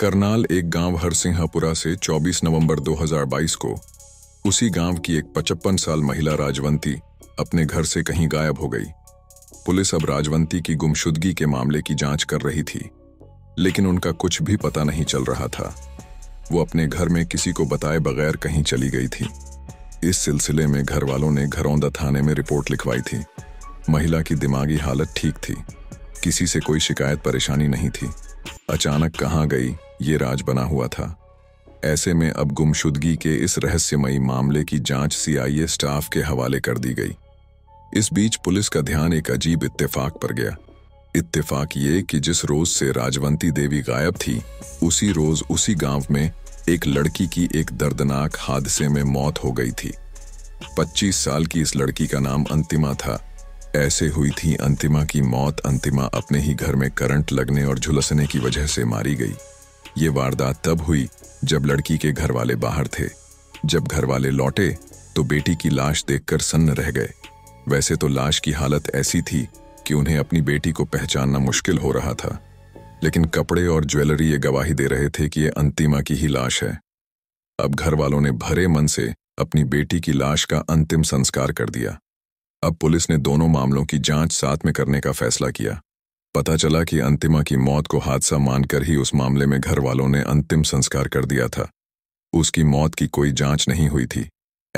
करनाल एक गांव हरसिंहापुरा से 24 नवंबर 2022 को उसी गांव की एक 55 साल महिला राजवंती अपने घर से कहीं गायब हो गई पुलिस अब राजवंती की गुमशुदगी के मामले की जांच कर रही थी लेकिन उनका कुछ भी पता नहीं चल रहा था वो अपने घर में किसी को बताए बगैर कहीं चली गई थी इस सिलसिले में घर वालों ने घरौंदा थाने में रिपोर्ट लिखवाई थी महिला की दिमागी हालत ठीक थी किसी से कोई शिकायत परेशानी नहीं थी अचानक कहाँ गई ये राज बना हुआ था ऐसे में अब गुमशुदगी के इस रहस्यमयी मामले की जांच सीआईए स्टाफ के हवाले कर दी गई इस बीच पुलिस का ध्यान एक अजीब इत्तेफाक पर गया इत्तेफाक ये कि जिस रोज से राजवंती देवी गायब थी उसी रोज उसी गांव में एक लड़की की एक दर्दनाक हादसे में मौत हो गई थी 25 साल की इस लड़की का नाम अंतिमा था ऐसे हुई थी अंतिमा की मौत अंतिमा अपने ही घर में करंट लगने और झुलसने की वजह से मारी गई ये वारदात तब हुई जब लड़की के घर वाले बाहर थे जब घर वाले लौटे तो बेटी की लाश देखकर सन्न रह गए वैसे तो लाश की हालत ऐसी थी कि उन्हें अपनी बेटी को पहचानना मुश्किल हो रहा था लेकिन कपड़े और ज्वेलरी ये गवाही दे रहे थे कि ये अंतिमा की ही लाश है अब घर वालों ने भरे मन से अपनी बेटी की लाश का अंतिम संस्कार कर दिया अब पुलिस ने दोनों मामलों की जांच साथ में करने का फैसला किया पता चला कि अंतिमा की मौत को हादसा मानकर ही उस मामले में घर वालों ने अंतिम संस्कार कर दिया था उसकी मौत की कोई जांच नहीं हुई थी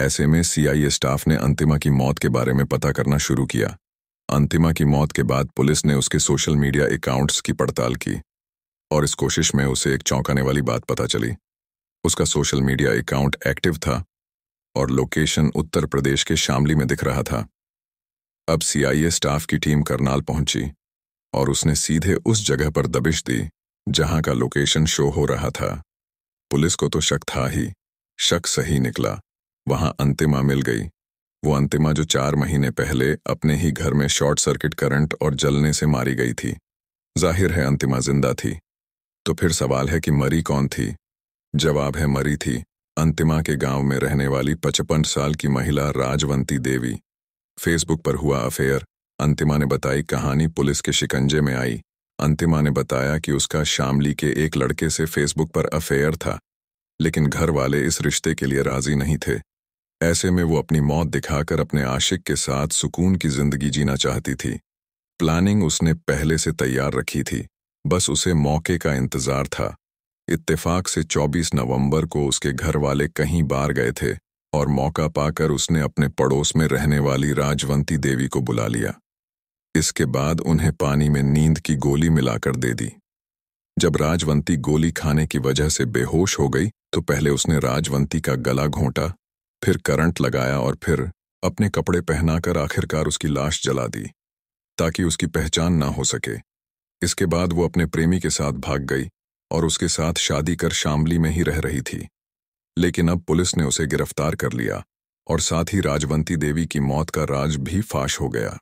ऐसे में सीआईए स्टाफ ने अंतिमा की मौत के बारे में पता करना शुरू किया अंतिमा की मौत के बाद पुलिस ने उसके सोशल मीडिया अकाउंट्स की पड़ताल की और इस कोशिश में उसे एक चौंकाने वाली बात पता चली उसका सोशल मीडिया अकाउंट एक्टिव था और लोकेशन उत्तर प्रदेश के शामली में दिख रहा था अब सीआईए स्टाफ की टीम करनाल पहुंची और उसने सीधे उस जगह पर दबिश दी जहां का लोकेशन शो हो रहा था पुलिस को तो शक था ही शक सही निकला वहां अंतिमा मिल गई वो अंतिमा जो चार महीने पहले अपने ही घर में शॉर्ट सर्किट करंट और जलने से मारी गई थी जाहिर है अंतिमा जिंदा थी तो फिर सवाल है कि मरी कौन थी जवाब है मरी थी अंतिमा के गांव में रहने वाली पचपन साल की महिला राजवंती देवी फेसबुक पर हुआ अफेयर अंतिमा ने बताई कहानी पुलिस के शिकंजे में आई अंतिमा ने बताया कि उसका शामली के एक लड़के से फेसबुक पर अफेयर था लेकिन घर वाले इस रिश्ते के लिए राजी नहीं थे ऐसे में वो अपनी मौत दिखाकर अपने आशिक के साथ सुकून की जिंदगी जीना चाहती थी प्लानिंग उसने पहले से तैयार रखी थी बस उसे मौके का इंतजार था इत्तेफाक से 24 नवंबर को उसके घर वाले कहीं बार गए थे और मौका पाकर उसने अपने पड़ोस में रहने वाली राजवंती देवी को बुला लिया इसके बाद उन्हें पानी में नींद की गोली मिलाकर दे दी जब राजवंती गोली खाने की वजह से बेहोश हो गई तो पहले उसने राजवंती का गला घोंटा फिर करंट लगाया और फिर अपने कपड़े पहनाकर आखिरकार उसकी लाश जला दी ताकि उसकी पहचान ना हो सके इसके बाद वो अपने प्रेमी के साथ भाग गई और उसके साथ शादी कर शामली में ही रह रही थी लेकिन अब पुलिस ने उसे गिरफ्तार कर लिया और साथ ही राजवंती देवी की मौत का राज भी फाश हो गया